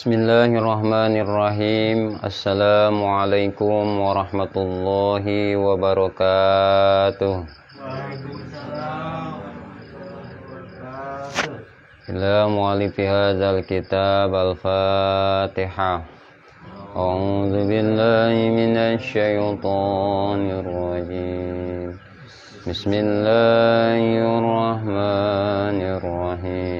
بسم الله الرحمن الرحيم السلام عليكم ورحمة الله وبركاته إلى مؤلف هذا الكتاب الفاتحة أعوذ بالله من الشيطان الرجيم بسم الله الرحمن الرحيم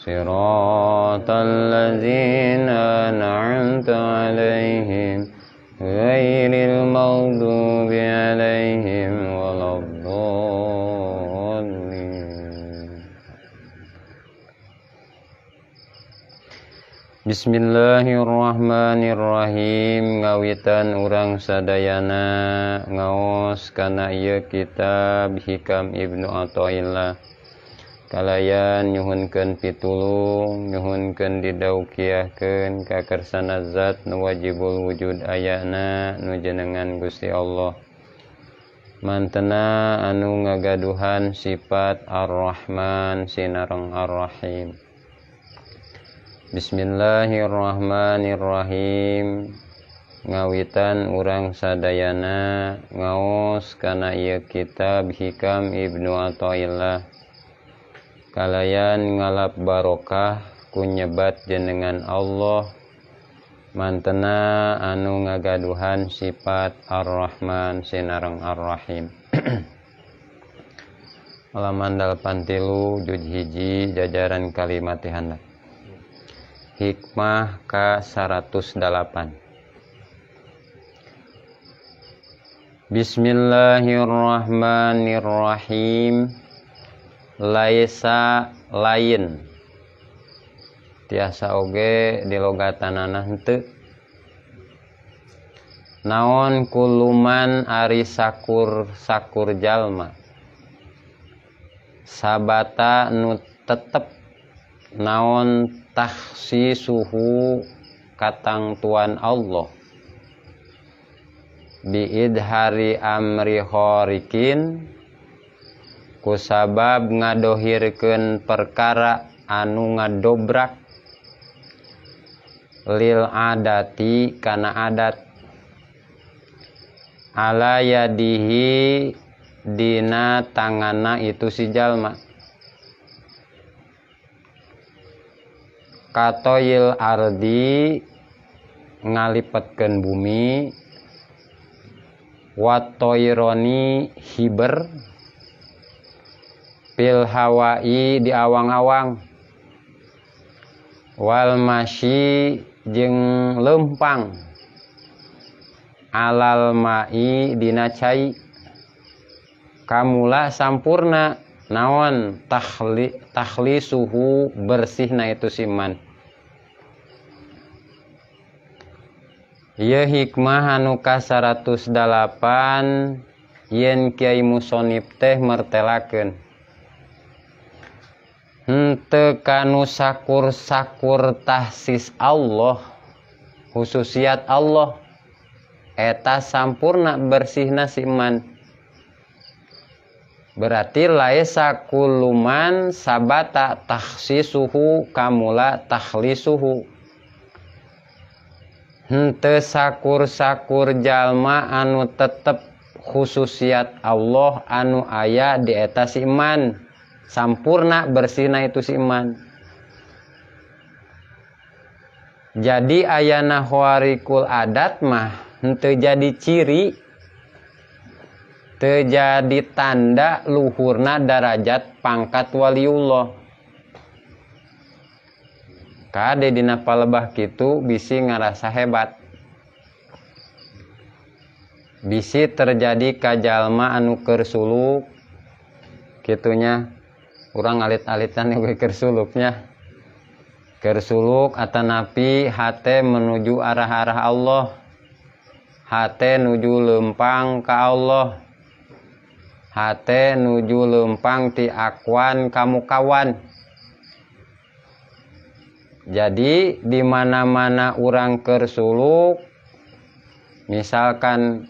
صراط الذين أنعمت عليهم غير المغضوب عليهم ولا الضالين Bismillahirrahmanirrahim ngawitan urang sadayana ngaos kana ieu kitab Hikam Ibnu Athaillah Kh Kalayan nyhunken pitulu nyhunken diauqahken kakar sanazat nuwajibul wujud ayana nujenengan gusti Allah Mantena anu ngagaduhan sifat ar-rahman Sinarrang ar-rohim Bismillahirroman Irrahim ngawitan urang sadana ngaoskana ia kita bihikam Ibnu Altoilla, kalayan ngalap barokah kunyebat jenengan Allah mantena anu ngagaduhan sifat ar-Rahman sinarang ar-Rahim Alamandal pantilu juj hiji jajaran kalimat handak Hikmah k 108 Bismillahirrahmanirrahim. Laisa lain Hai tiasa oge di logaan naonkuluman Arisakur Sakur Jalma sabata nup naon taksi suhu katang tuan Allah diid hari Amriharikin kusabab ngadohirkan perkara anu ngadobrak lil adati karena adat ala yadihi dina tangana itu si jalma katoyil ardi ngalipetken bumi watoyroni hiber fil hawai di awang-awang wal masyi jeng lempang alal mai dina cai kamula sampurna naon tahli takhli suhu bersih na itu siman ya hikmah anu kasaratus dalapan yen kiai musonib teh mertelakeun tekanu sakur-sakur tahsis Allah khususiat Allah eta sampurna bersihna si iman berarti laisa kuluman sabata tahsisuhu kamula tahlisuhu hente sakur-sakur jalma anu tetep khususiat Allah anu ayah di eta si iman sampurna bersina itu si iman jadi ayana huarikul adat mah terjadi ciri terjadi tanda luhurna darajat pangkat waliullah kade dina palebah kitu bisi ngerasa hebat bisi terjadi kajalma anu kersuluk kitunya orang alit-alitan yang kersuluknya kersuluk atau napi hati menuju arah-arah Allah hati menuju lempang ke Allah hati menuju lempang ti akuan kamu kawan jadi di mana-mana orang kersuluk misalkan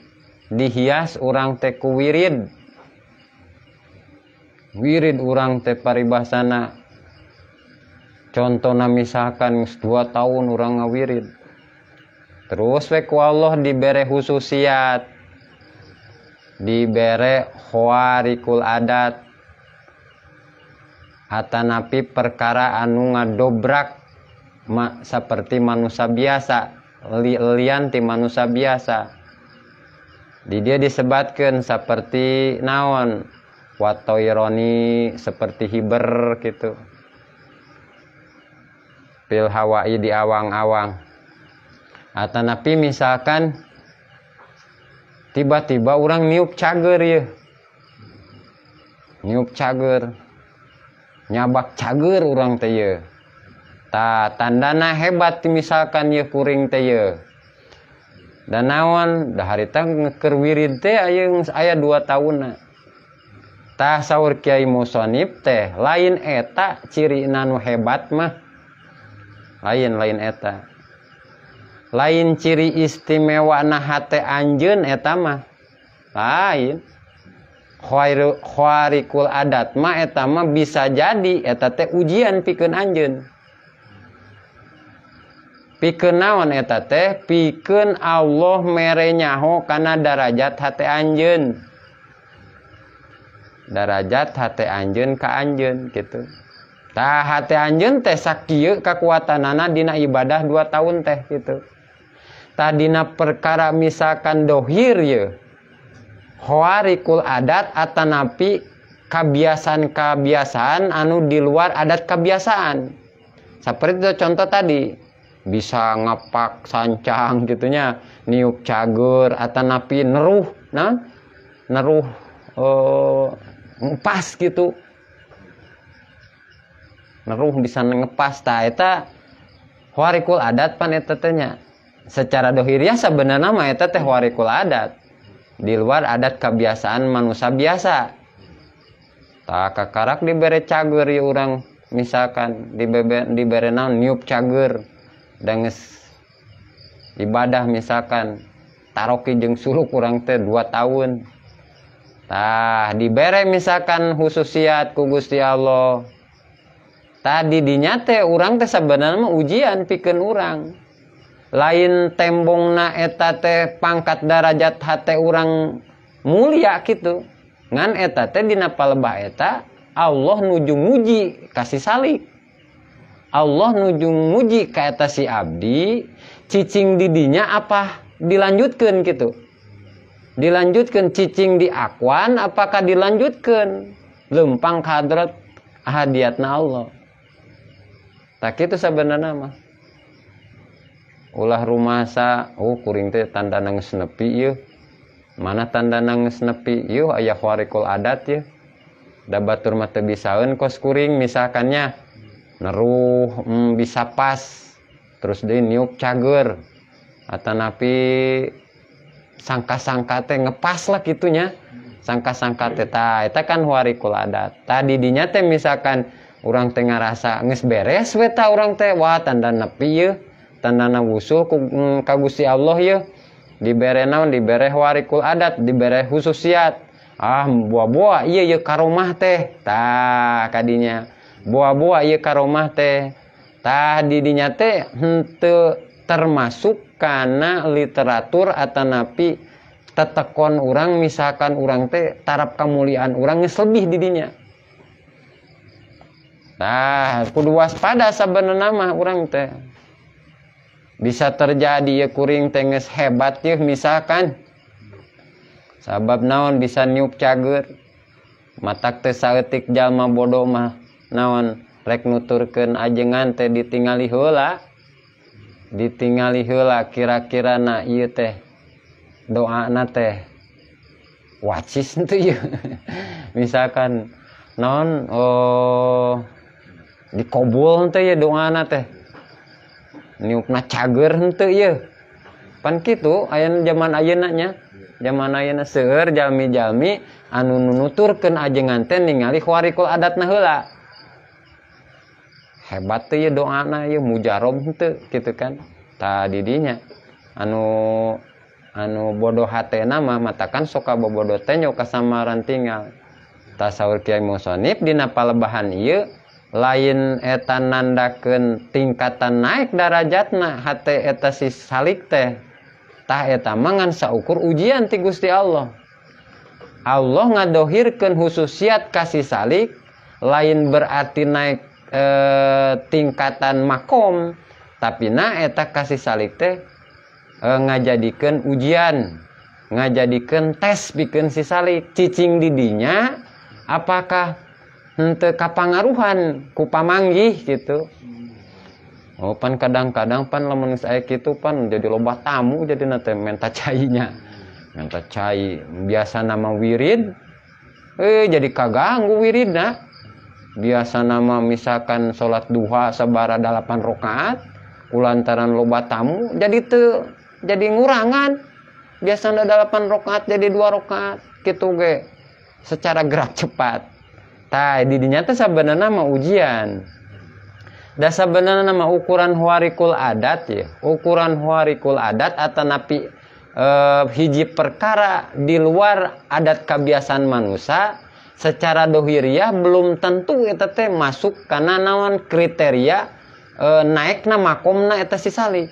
dihias orang wirid Wirid-urang te paribasana contohna misalkan dua tahun u nga wirid terus weku Allah di bere khusust diberrekhokul adat napi perkaraanu ngadobrak seperti man manusia biasaliananti manusa biasa di dia disebatkan seperti naon. watoironi seperti hiber gitu pil Hawaii di awang-awang atau napi misalkan tiba-tiba orang niup cager ya niup cager nyabak cager orang teh ya ta tandana hebat misalkan ya kuring teh ya dan naon dah tang ngeker wirid teh ayah dua tahun na. sauur Kyai musonib teh lain etak ciri nanu hebat mah lain-lain eta lain ciri istime wanahati anjun eta mahkul adat maheta mah bisa jadi eta teh ujian pi anjun pi nawan eta teh piken Allah mere nyahu kan rajat hati anjun darajat hati Anjun ke Anjun gitu tah hati Anjun teh sakio kekuatan anak Dina ibadah dua tahun teh gitu dina perkara misalkan dohir ya Hoarikul adat atau napi kebiasaan-kebiasaan anu di luar adat kebiasaan seperti itu contoh tadi bisa ngepak sancang gitunya niuk cagur atau napi neruh nah neruh oh ngepas gitu neruh bisa ngepas ta eta warikul adat pan eta tanya secara dohiriah sebenarnya mah eta teh warikul adat di luar adat kebiasaan manusia biasa tak kakarak diberi cager ya orang misalkan di di diberi naon nyup cager denges ibadah misalkan taroki jeng suluk kurang teh dua tahun Tah, dibere misalkan khususiat ku Gusti Allah. Tadi dinyate orang teh sebenarnya ujian pikir orang. Lain tembong na eta teh pangkat darajat hate orang mulia gitu. Ngan eta teh dina palebah eta Allah nuju muji kasih salik. Allah nuju muji ka eta si abdi cicing didinya apa dilanjutkan gitu dilanjutkan cicing di akwan apakah dilanjutkan lempang kadrat hadiatna Allah tak itu sebenarnya mah ulah rumah sa oh kuring teh tanda nangis nepi yuk ya. mana tanda nangis nepi yuk ya? ayah warikul adat yuk ya. dabatur mata bisaun kos kuring misalkannya neruh mm, bisa pas terus dia nyuk cager atau napi sangka-sangka teh ngepas lah gitunya sangka-sangka teh ta eta kan warikul adat tadi dinya teh misalkan orang teh rasa nges beres weta orang teh wah tanda nepi ye tanda wusul ku mm, Allah ye dibere naon dibere warikul adat dibere khususiat ah buah-buah iya ye karomah teh ta kadinya buah-buah iya karomah teh tah didinya teh henteu termasuk karena literatur ana napi tetekon orangrang misakan urang tarap kemuliaan orangrangnya lebih didinyaduas pada orang bisa terjadikuring tenges hebat y misalkan sabab naon bisa nyup cager matatik jalma bodoma naonreknut turken ajengan teh ditingalihola, ditingali hela kira-kira na iya teh doa na teh wacis itu ya misalkan non oh dikobul ente ya doa na teh niupna cager ente ya pan gitu ayan zaman ayenanya zaman ayana seher jami-jami anu nunuturkan ajengan nganten ningali adat na hela batu do muja gitu kan tadi didinya anu anu booh H nama matakan soka bobbodo tenyo kasamaran tinggal tasa Kyai musonib di napal le bahan yuk lain etan nandaken tingkatan naik darajat na H si salik tehtaham manansaukur ujian ti Gusti Allah Allah ngadohirkan khusus yat kasih salik lain berarti naik ke Eh, tingkatan makom tapi nak eta kasih salik teh ngajadikan ujian ngajadikan tes bikin si salik cicing didinya apakah hente kapangaruhan ku gitu oh pan kadang-kadang pan lamun saya gitu pan jadi lomba tamu jadi nanti menta cainya menta cai biasa nama wirid eh jadi kaganggu wirid nah biasa nama misalkan sholat duha sebara 8 rakaat kulantaran loba tamu jadi te jadi ngurangan biasa ada 8 rakaat jadi dua rakaat gitu ge secara gerak cepat tadi di dinyata sebenarnya nama ujian dan sebenarnya nama ukuran huarikul adat ya ukuran huarikul adat atau napi e, hiji perkara di luar adat kebiasaan manusia secara dohiriah belum tentu eta teh masuk karena nawan kriteria e, naik nama komna eta salih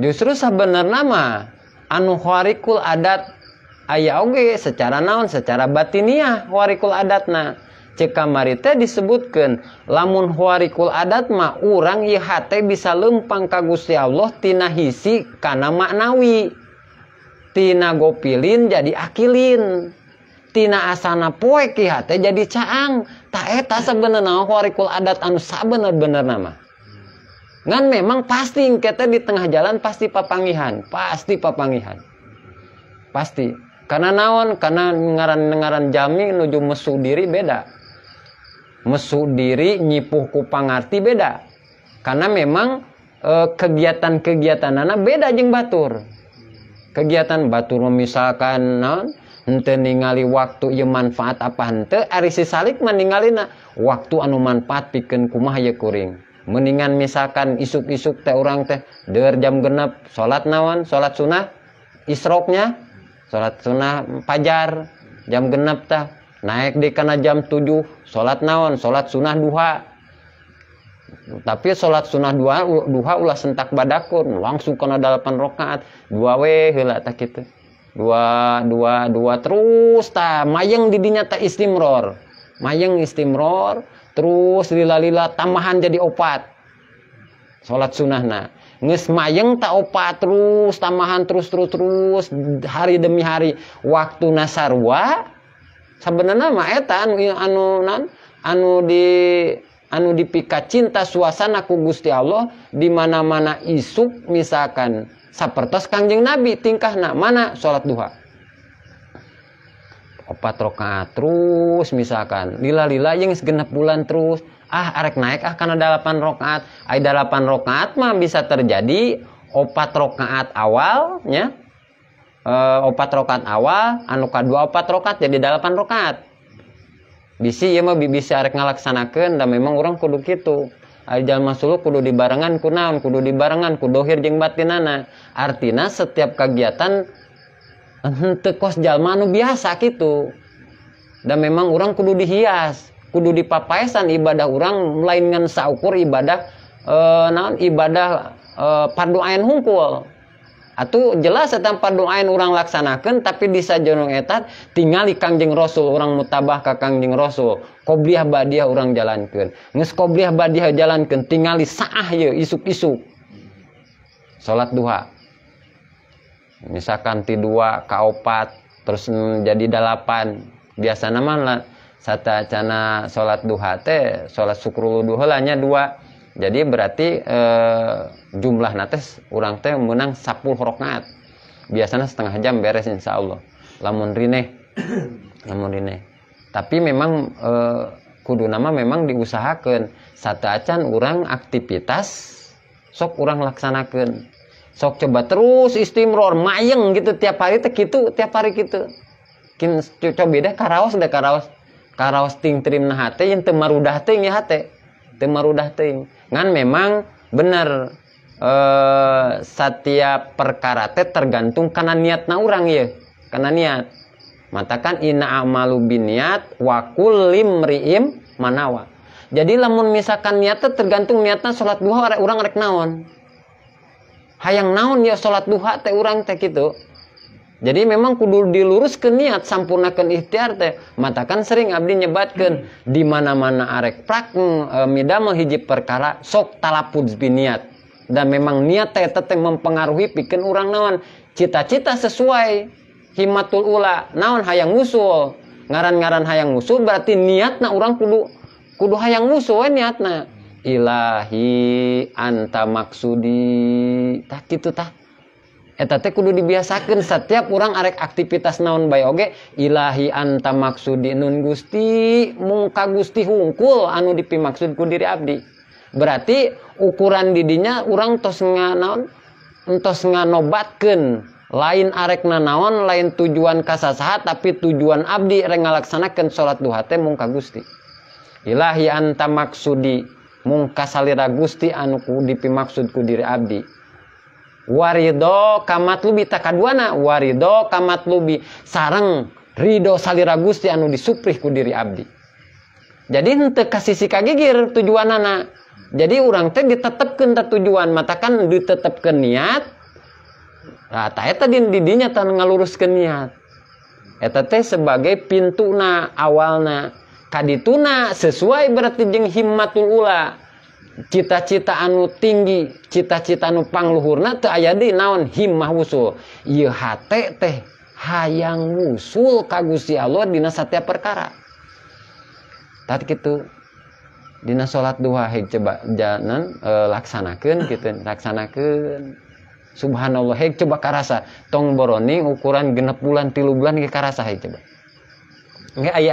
justru sebenarnya nama anu warikul adat ayah oge secara naon secara batiniah warikul adat na cekamari teh disebutkan lamun warikul adat ma urang ihate bisa lempang ka Gusti Allah tina hisi karena maknawi tina gopilin jadi akilin tina asana poe ki jadi caang tak eta sebenarnya warikul adat anu sabener-bener nama ngan memang pasti kita di tengah jalan pasti papangihan pasti papangihan pasti karena naon karena ngaran-ngaran jami nuju mesu diri beda mesu diri nyipuh kupangarti pangarti beda karena memang eh, kegiatan-kegiatan anak beda jeng batur kegiatan batur memisahkan non ente ningali waktu ia manfaat apa hente ari si salik meningalina waktu anu manfaat pikeun kumah kuring mendingan misalkan isuk-isuk teh orang teh der jam genep salat naon salat sunnah isroknya salat sunnah pajar jam genep teh naik di kana jam 7 salat naon salat sunnah duha tapi sholat sunnah dua duha ulah sentak badakun langsung kena delapan rokaat dua we hela tak gitu dua dua dua terus ta mayang didinya tak istimror mayang istimror terus lila-lila tambahan jadi opat sholat sunnah na nges mayang tak opat terus tambahan terus terus terus hari demi hari waktu nasarwa sebenarnya mah eta anu anu nan anu di anu dipika cinta suasana ku Gusti Allah di mana-mana isuk misalkan sapertos Kangjeng Nabi tingkah nak mana sholat duha opat rakaat terus misalkan lila-lila yang segenap bulan terus ah arek naik ah karena delapan rakaat ai delapan rakaat mah bisa terjadi opat rakaat awalnya e, eh, opat rakaat awal anu kadua opat rakaat jadi delapan rakaat bisi ya mah bisa arek ngalaksanakan dan memang orang kudu gitu ajal masuk kudu dibarengan kunaon kudu dibarengan kudohir jeng batinana artinya setiap kegiatan tekos jalma anu biasa gitu dan memang orang kudu dihias kudu dipapaesan ibadah orang lain melainkan saukur ibadah e, naon ibadah e, pandu ayan hungkul atau jelas tanpa doain orang laksanakan tapi di sajonong etat tingali Kangjeng Rasul orang mutabah ke Kangjeng Rasul kobliah badiah orang jalankan nges kobliah badiah jalankan tinggali sah ya isuk-isuk salat duha misalkan ti dua kaopat terus jadi dalapan biasa nama sata cana salat duha teh salat syukur duha lahnya dua jadi berarti e, jumlah nates orang teh menang 10 rokaat biasanya setengah jam beres insya Allah lamun rine lamun rine tapi memang e, kudu nama memang diusahakan satu acan orang aktivitas sok orang laksanakan sok coba terus istimror mayeng gitu tiap hari teh gitu tiap hari gitu kin coba beda karaos deh karawas karawas ting trim nah yang temarudah ting ya hate temarudah ting Ngan memang benar e, setiap perkara teh tergantung karena niat na orang ya. Karena niat. Matakan ina amalu biniat wakul lim riim manawa. Jadi lamun misalkan niatnya tergantung niatnya sholat duha orang rek naon. Hayang naon ya sholat duha teh orang teh gitu. Jadi memang kudu diluruskan niat sampurnakan ikhtiar teh. Matakan sering abdi nyebatkan di mana-mana arek prak e, midamel hiji perkara sok talapud niat. Dan memang niat teh teteh mempengaruhi pikir orang nawan. Cita-cita sesuai himatul ula Nawan hayang usul ngaran-ngaran hayang usul berarti niat niatna orang kudu kudu hayang Niat niatna ilahi anta maksudi tak gitu tak Ta Kudu dibiasakan setiap orang arerek aktivitas naon Bayyoge Ilahi Anta maksudi Nun Gusti mungka Gusti wungkul anu dipi maksudku diri Abdi berarti ukuran didinya orang to nganaon untukngannobatatkan lain arek nanaon lain tujuan kasa saat tapi tujuan Abdire ngalaksanakan salat duate mungka Gusti Ilahi Anta maksudi mungkasalira Gusti anuuku dipi maksudku diri Abdi warido kamat lubi takaduana warido kamat lubi sarang Rido salira Gusti anu disuprih ku diri abdi jadi ente kasih si kagigir anak jadi orang teh ditetapkan ta tujuan matakan ditetapkan niat nah tah eta didinya tan ngaluruskeun niat eta teh sebagai pintuna awalna kadituna sesuai berarti jeung himmatul ula cita-citaanu tinggi cita-cita numpang luhurna ayadi naon himang sul kagui Allah satya perkara itu salat duahian e, laksana laksana Subhanallah karasa tongmbooni ukuran genep bulan tilu bulan ke kar aya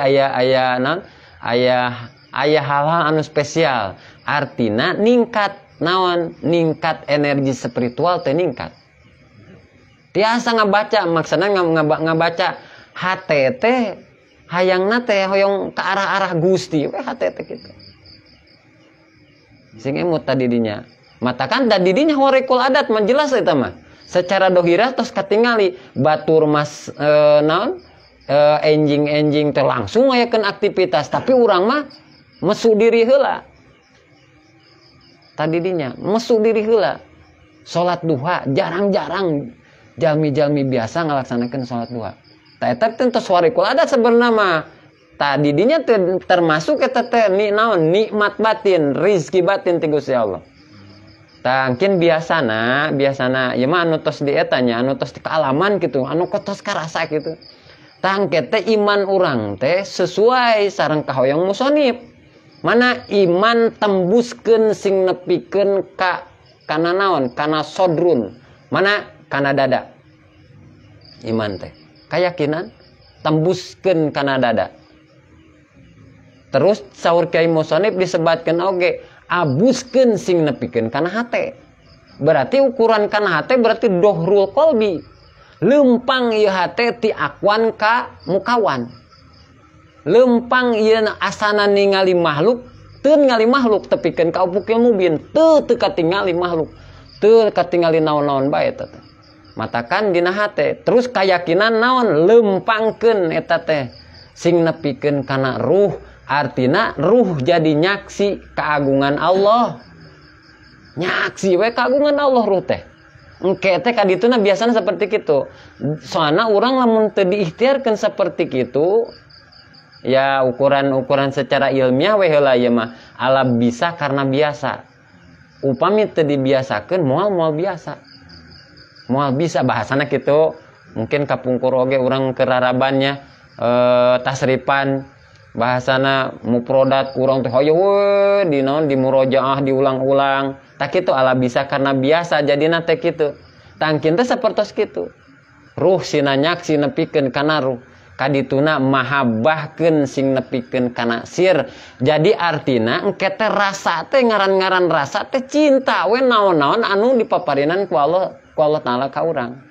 aya ayanan ayah hawa anu spesial. Artinya, ningkat naon ningkat energi spiritual teh ningkat tiasa ngabaca maksana ngabaca HTT hayang nate hoyong ke arah-arah Gusti we HTT gitu sing emut tadi dinya matakan tadi dinya horekul adat menjelas itu mah secara dohira terus ketingali batur mas e, naon e, enjing-enjing terlangsung langsung aktivitas tapi orang mah mesu diri hela tadi dinya mesuk diri hela salat duha jarang-jarang jalmi-jalmi biasa ngelaksanakan salat duha Tete tentu suarikul ada sebenarnya tadi dinya termasuk ya tete ni naon nikmat batin rizki batin ti ya Allah tangkin biasana biasana ya mana anu tos dietanya anu tos di kealaman gitu anu kotos karasa gitu Tangkete iman orang teh sesuai sarang kahoyang musonib mana iman tembusken sing nepiken ka karena naon karena sodrun mana karena dada iman teh keyakinan tembusken karena dada terus sahur kiai musonib disebatkan oke okay, abusken sing nepiken karena hati berarti ukuran karena hati berarti dohrul kolbi lempang ya hati ti akwan ka mukawan lempang asana ningali makhluk ningali makhluk tepiken kaumu tinggali makhluk terkat tinggal naon-naon baik matakandinahati terus kayakkinan naon lempken eteta sing piken karena ruh artina ruh jadi nyaksi keagungan Allah nyaksi we kagungan Allah ru teh okeasan seperti gitu suana orang namun dikhtiarkan seperti itu ya ukuran-ukuran secara ilmiah weh heula mah alam bisa karena biasa upami itu dibiasakan mual mual biasa mual bisa bahasana gitu mungkin kapungkur oge orang kerarabannya e, tasripan bahasana muprodat kurang teh hoyo di naon di murojaah diulang-ulang tak itu ala bisa karena biasa jadi nate gitu tangkin teh seperti itu ruh sinanyak sinepikeun kana ruh ditunamahbaken sing piken kanir jadi artina enkette rasate ngaran-garan rasa tercinta we naon-naon anu dipapaarinan ku kaurang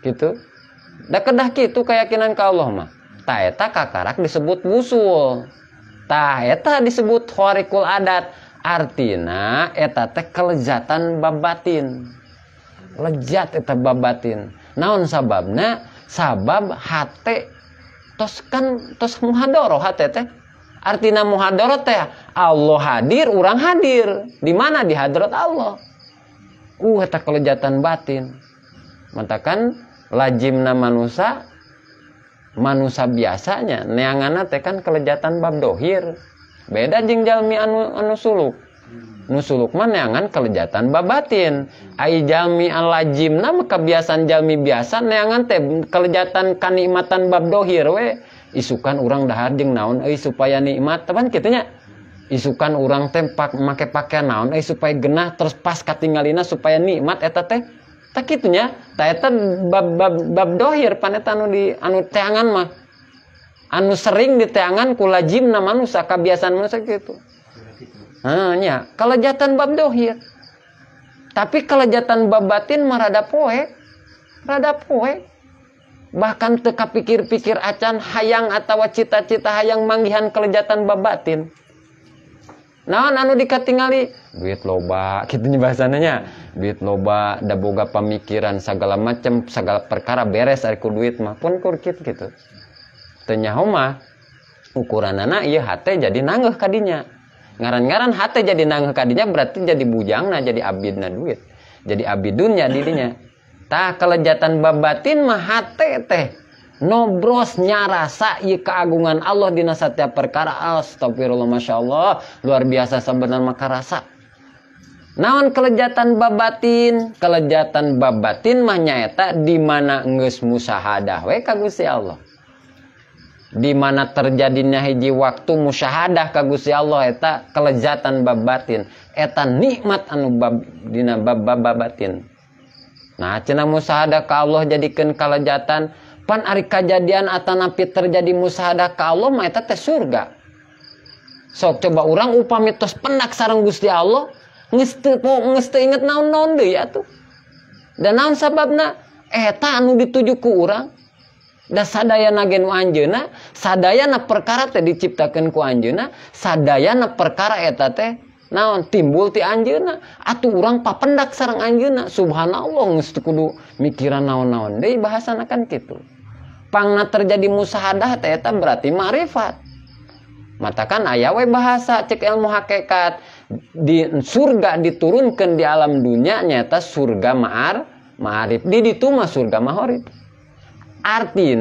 gitunda kedah itu keyakinan kalau Allah mah taeta ka karak disebut musultaheta disebut horikul adat artina eta lejahtan babatin lejateta babatin naon sababnya sabab H yang tos kan tos muhadoro hati teh Artinya muhadoro teh Allah hadir orang hadir di mana di hadrat Allah uh tak kelejatan batin matakan lajimna manusia manusia biasanya neangana teh kan kelejatan bab dohir beda jengjalmi jalmi anu anu suluk nusu Lukman neangan kelejatan babatin ai jami lajim nama kebiasaan jami biasa neangan teh kelejatan kanikmatan bab dohir we isukan orang dahar jeng naon ai supaya nikmat teman kitunya isukan orang tempak, pak make pakaian naon ai supaya genah terus pas katinggalina supaya nikmat eta teh tak kitunya ta eta bab bab bab dohir paneta anu di anu teangan mah anu sering diteangan ku lajim na manusia kebiasaan manusia gitu hanya kelejatan bab dohir tapi kelejatan bab batin marada poe rada poe bahkan teka pikir-pikir acan hayang atau cita-cita hayang manggihan kelejatan bab batin Nah, anu dikatingali duit loba kita gitu bahasannya, duit loba ada boga pemikiran segala macam segala perkara beres dari ku duit mah pun kurkit gitu teu nyaho ukuran anak iya ht jadi nanggah kadinya ngaran-ngaran hati jadi nang kadinya berarti jadi bujang nah jadi abid na duit jadi abidunnya dirinya tak kelejatan babatin mah hati teh nobros nyarasa ieu keagungan Allah dina setiap perkara astagfirullah Masya Allah luar biasa sebenarnya maka rasa naon kelejatan babatin kelejatan babatin mah nyaeta di mana ngeus musahadah we ka Gusti Allah di mana terjadinya hiji waktu musyahadah ka Gusti Allah eta kelezatan bab batin eta nikmat anu bab dina bab, bab, batin nah cenah musyahadah ka Allah jadikeun kelezatan pan ari kajadian atanapi terjadi musyahadah ka Allah mah eta teh surga sok coba orang upami tos penak sareng Gusti Allah ngeste po ngeste inget naon-naon deui atuh dan naon sababna eta anu dituju ku urang sadana nagen Anjuna sadayaana perkara teh diciptakan ku Anjuna sadayaana perkara eta teh naon timbulti Anjuna atuh kurang Pak pendak sarang Anjuna Subhanallah mekudu mikira naon-naon bahasa akan titulpangna terjadi musaahahatam berarti ma'krifat matakan ayawe bahasa cekel muhakekat di surga diturunkan di alam dunyanya atas surga maar maharirib di di rumah surga maharirib efek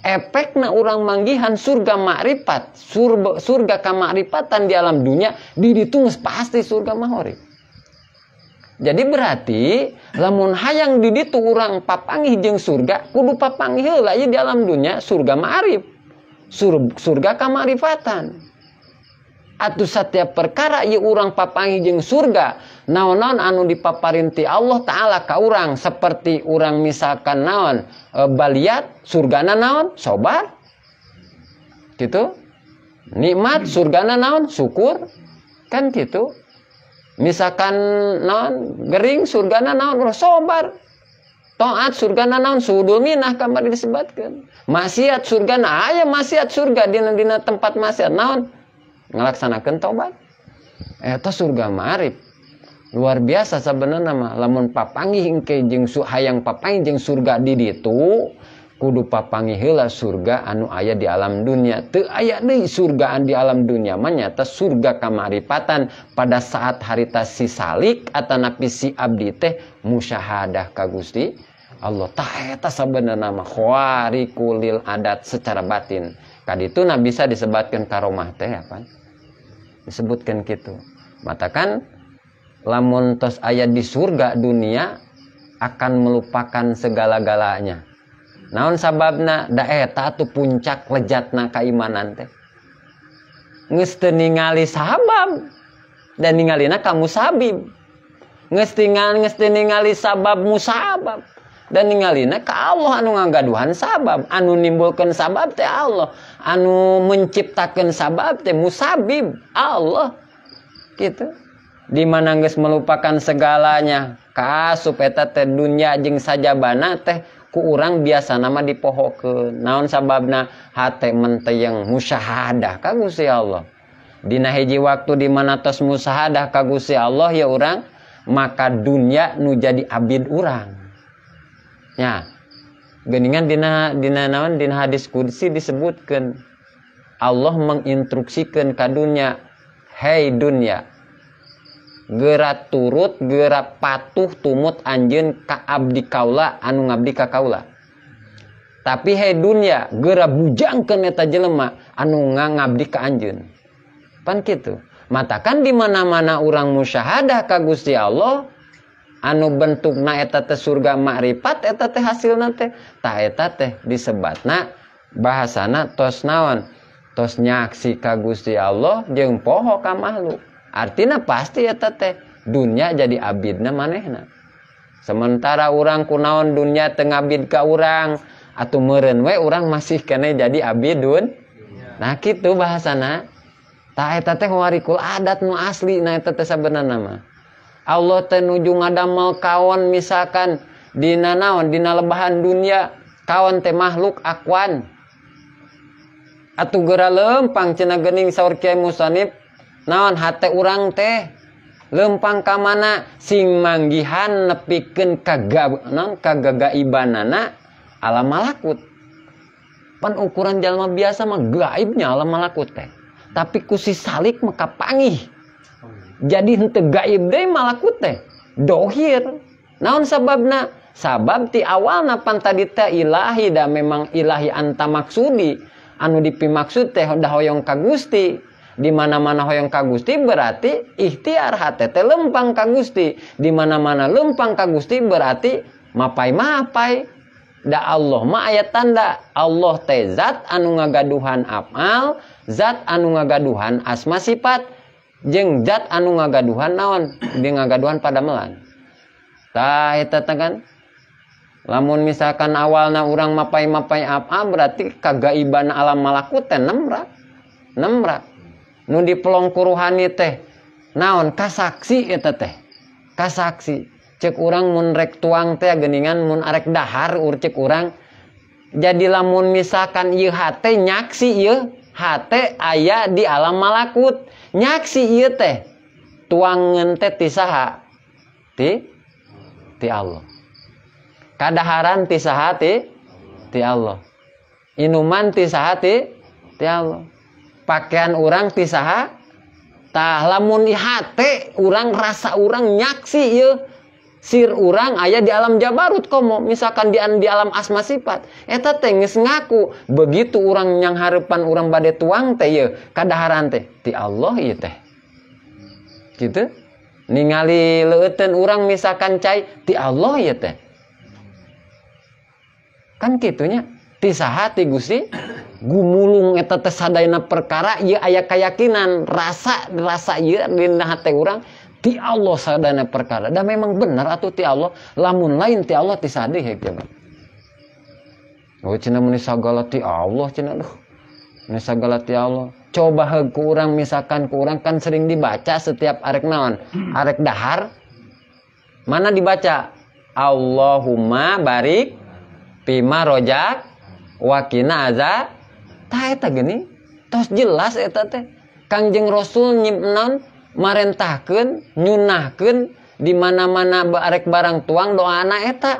efekna orang manggihan surga makrifat surga, surga kamakrifatan di alam dunia diditung pasti surga mahori jadi berarti lamun hayang diditu orang papangi jeng surga kudu papangih lah di alam dunia surga ma'arif surga kamarifatan atau setiap perkara ya orang papangi jeng surga naon-naon anu dipaparin ti Allah taala ka orang seperti orang misalkan naon e, baliat surgana naon sobar gitu nikmat surgana naon syukur kan gitu misalkan naon gering surgana naon roh sobar toat surga naon suhudul minah kamar disebutkan surga na ayam masyat surga dina dina tempat masyat naon taubat, tobat eta eh, surga marif luar biasa sebenarnya mah lamun papangi hingke jeng su hayang papangi jeng surga di ditu kudu papangi heula surga anu ayah di alam dunia teu aya deui surgaan di alam dunia mah tas surga kamaripatan pada saat harita si salik napi si abdi teh musyahadah kagusti, Allah ta tas sebenarnya mah khawari kulil adat secara batin kaditu nah bisa disebatkan karomah teh apa ya, kan? disebutkan gitu matakan lamun tos ayat di surga dunia akan melupakan segala-galanya naon sababna daeta tu puncak lejatna kaimanante teh ningali sabab dan ningalina kamu sabib ngesti sababmu sabab musabab dan ningalina ke Allah anu ngagaduhan sabab anu nimbulkan sabab teh Allah anu menciptakan sabab teh musabib Allah gitu dimana geus melupakan segalanya kasup eta teh dunia jeung sajabana teh ku urang biasa nama di ke naon sababna hate menteyeng musyahadah ka Gusti Allah dina hiji waktu di mana tos musyahadah ka Gusti Allah ya orang maka dunia nu jadi abid orang ya geningan dina dina naon dina hadis kursi disebutkan Allah menginstruksikan kadunya hei dunia gerak turut gerak patuh tumut anjen ka abdi kaula anu ngabdi ka kaula tapi hei dunia gerak bujang ke neta jelema anu ngabdi ka anjen pan gitu matakan di mana mana orang musyahadah ka Gusti Allah anu bentuk natete surga ma'kripattete hasil nanti taeta teh disebat na bahasa tos nawan tosnya aksi kagus di Allah je pohok kammah artinya pasti yatete dunia jadi abibnya maneh nah sementara orang kunaon dunya Tenbit kau urang atau merenwe orang masih kene jadi Abidun na itu bahasa ta teh warkul adatmu asli na nama Allah tenuju ngadamel kawan misalkan dina naon dina lebahan dunia kawan teh makhluk akwan atuh gera lempang cina gening saur kiai musanib naon hate urang teh lempang kamana mana sing manggihan nepikeun kaga naon kagagaibanana alam malakut pan ukuran jalma biasa mah gaibnya alam malakut teh tapi kusi salik maka pangih jadi hente gaib deh malah teh dohir naon sababna sabab ti tadi teh ilahi da memang ilahi anta maksudi anu dipimaksud teh dah hoyong ka di mana-mana hoyong kagusti Gusti berarti ikhtiar hate teh lempang kagusti di mana-mana lempang kagusti Gusti berarti mapai mapai da Allah ma ayat tanda Allah teh zat anu ngagaduhan amal zat anu ngagaduhan asma sifat jat anu ngagaduhan naon di ngagaduhan pada melan lamun misalkan awal na urang mappa map apa ah, berarti kagaiban alama laku nu di pelolong kurhan teh naon kasaksi teh kasaksi cek urangmunrek tuang teh geninganmun arerekdhahar ur ceik urang jadi lamun misalkan Iih nyaaksi il hate ayah di alam malakut nyaksi iya teh tuangan teh tisaha ti ti Allah kadaharan tisaha ti ti Allah inuman tisaha ti ti Allah pakaian orang tisaha tah lamun hate orang rasa orang nyaksi iya sir urang ayah di alam jabarut komo misalkan di, di alam asma sifat eta tengis ngaku begitu orang yang harapan orang badai tuang teh ya kadaharan teh ti Allah iya teh gitu ningali leuten orang misalkan cai ti Allah iya teh kan kitunya ti sahati gusi, gumulung eta teh sadayana perkara ieu ayah keyakinan, rasa rasa ieu dina hati urang ti Allah sadana perkara dan memang benar atau ti Allah lamun lain ti Allah ti sadih jaman ya, oh cina meni sagala Allah cina duh meni sagala Allah coba he kurang misalkan kurang kan sering dibaca setiap arek naon arek dahar mana dibaca Allahumma barik pima rojak wakina azab tak eta gini tos jelas eta teh kangjeng rasul nyimpenan. Martahken nyunnahken dimana-mana berek barang tuang doa anak eteta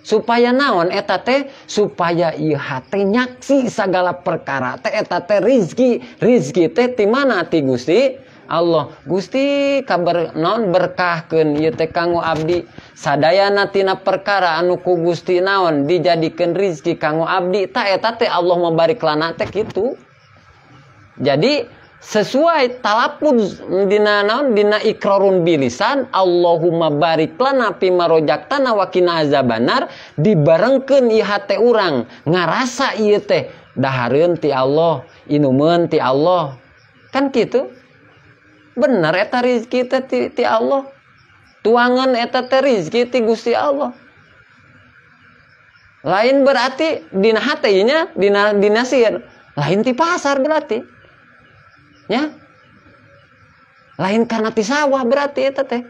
supaya naon eteta supaya ihhati nyaksi segala perkara teetarizkirizki teh di manahati Gusti Allah Gusti kabar non berkahken kang Abdi sadana natina perkara anuku Gusti naon dijadikan rizki kamugo Abdi taeta Allah membailan tek itu jadi sesuai talapun dina naon dina ikrarun bilisan Allahumma barik lana fi marojak tanah wakina azabanar dibarengkeun ihate urang ngarasa ieu teh dahareun ti Allah inumeun ti Allah kan gitu bener eta rizki teh ti, ti Allah tuangan eta teh rizki ti Gusti Allah lain berarti dina hatenya dina dinasian lain ti pasar berarti ya lain karena pisau berarti eta teh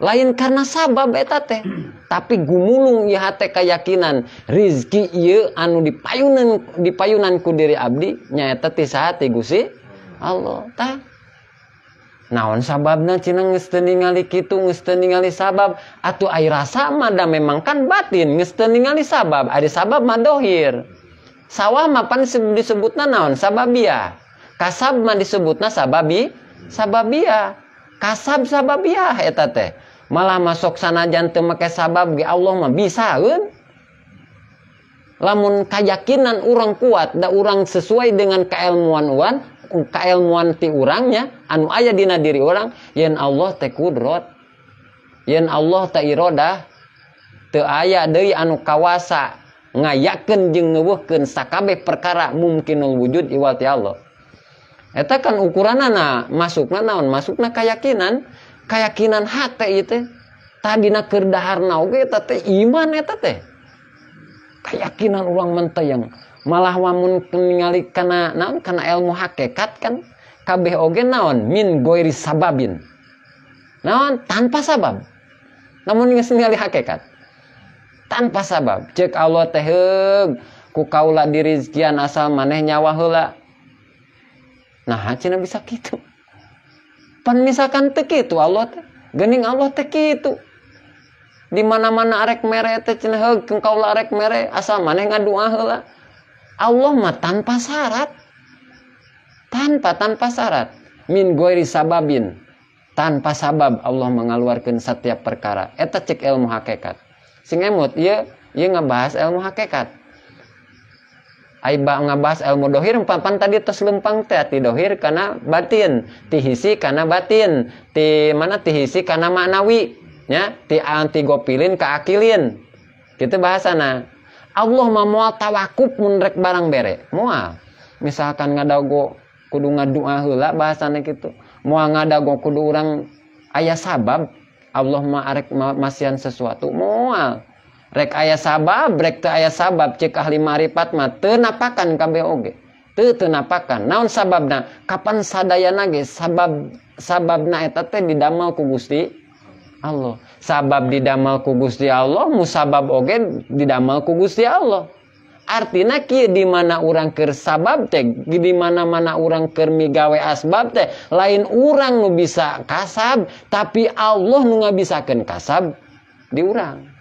lain karena sabab eta teh tapi gumulung ya hate keyakinan rizki iya anu dipayunan dipayunan ku diri abdi nyaeta tisa hati gusi Allah tah naon sababna cina ngeusteun ningali kitu ngeusteun ningali sabab atau air rasa mada memang kan batin ngeusteun ningali sabab ada sabab madohir sawah mapan disebutna naon ya kasab mah disebutna sababi sababia kasab sababia eta teh malah masuk sana jantung make sabab ge Allah mah bisa kan? lamun kayakinan orang kuat da orang sesuai dengan keilmuan uan keilmuan ti urangnya anu aya dina diri orang yen Allah teh kudrot yen Allah teh irodah teu aya deui anu kawasa ngayakeun jeung ngeuweuhkeun sakabeh perkara mungkinul wujud ti Allah eta kan ukuranana masukna naon masukna keyakinan keyakinan H itu tadidina kerdahar oke okay, iman eta teh kayakakinan ulang yang malah wamun ningali karena naon karena ilmu hakekat kan kabeh oge naon min goiri sababin naon tanpa sabab namun geus ningali hakekat tanpa sabab cek Allah teh ku kaula dirizkian asal maneh nyawa nah cina bisa gitu pan misalkan teki itu Allah te gening Allah teki itu di mana mana arek mere teh cina heug engkau arek mere asal mana ngadua heula Allah mah tanpa syarat tanpa tanpa syarat min goiri sababin tanpa sabab Allah mengeluarkan setiap perkara eta cek ilmu hakikat sing emot iya iya ngebahas ilmu hakikat Aibah ngabahas ilmu dohir umpapan tadi terus lempang teh ti dohir karena batin ti hisi karena batin ti mana ti hisi karena maknawi ya ti anti gopilin ke akilin gitu bahasana Allah mau moal tawakup mundrek barang bere moal misalkan ngadago kudu ngadua heula bahasana gitu ada ngadago kudu orang ayah sabab Allah mah arek ma masian sesuatu moal rek ayah sabab break ke ayah sabab cekahlimapatma tenapakan kamGtenapakan naon sabab nah kapan sadaya na sabab sabab nah teh didamel kubussti Allah sabab didamel kubusti Allah mu sababogen didamel kubussti Allah arti na Ki di mana orangker sabab teh gi di mana-mana orang kemi gawei asbab teh lain orangmu bisa kasab tapi Allah ngabisakan kasab diurang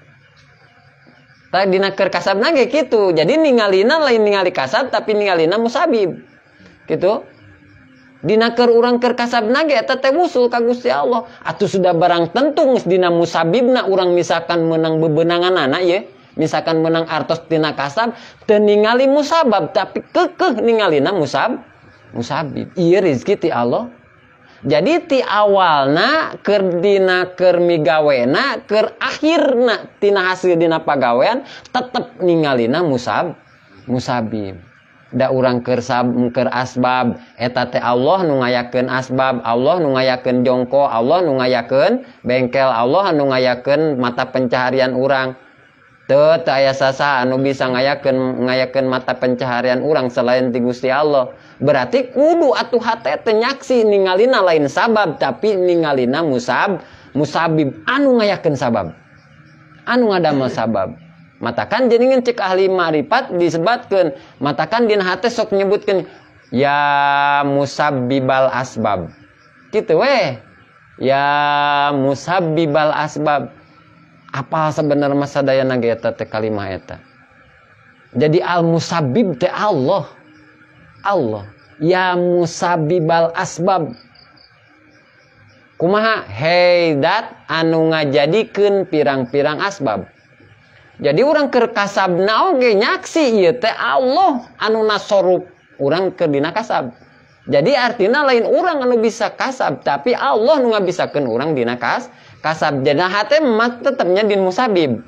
Tak keur kerkasab nage gitu Jadi ningalina lain ningali kasab tapi ningalina musabib. Gitu. Dina orang urang keur teteh ge eta teh ka Gusti Allah. atau sudah barang tentu geus dina nak orang misalkan menang bebenangan anak ya. Misalkan menang artos tina kasab Dan ningali musabab tapi kekeh ningalina musab musabib. iya rezeki ti Allah jadi ti awal nakerdinakermigawennahirtina hasildinana pagawen p ningali na Musab musabi nda urangker sabker asbab eteta Allah nung yaken asbab Allah nung ayaken jongko Allah nung ayaken bengkel Allah nungayaken mata pencaharian urang ke ayah sasa anu bisa ngayakan ngayakan mata pencaharian orang selain di Gusti Allah berarti kudu atuh hati tenyaksi ningalina lain sabab tapi ningalina musab musabib anu ngayakan sabab anu ngadama sabab matakan jeningin cek ahli marifat disebatkan matakan din hati sok nyebutkan ya musabibal asbab gitu weh ya musabibal asbab sebenarnya masa nat jadi al musabib Allah Allah ya musabi bal asbab kumadar anu nga jadiken pirang-pirang asbab jadi orangker kasab nanya Allah an nas orang kedina kasab jadi artinya lain orang anu bisa kasab tapi Allah nggak bisa ke orang dina kas kasab jana hati emas tetapnya din musabib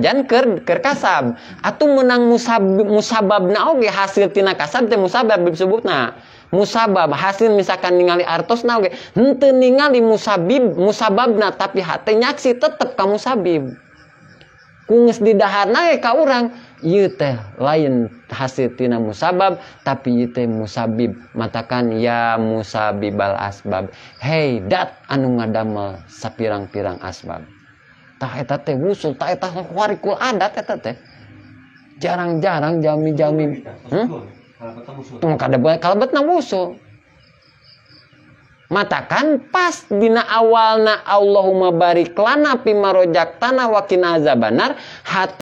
jan ker ker kasab atau menang musab musababna naoge hasil tina kasab teh musabab disebut disebutna musabab hasil misalkan ningali artos naoge hente ningali musabib musabab na tapi hati nyaksi tetap kamu sabib ku didahar didaharna eh, ka orang teh lain tina musabab tapi iya teh musabib matakan ya musabibal asbab hei dat anu ngadamel sapirang-pirang asbab tah eta teh wusul tah eta warikul adat eta teh jarang-jarang jami-jami hmm? kada boleh kalbet na wusul matakan pas dina awalna Allahumma barik lana pimarojak tanah wakin azabanar hati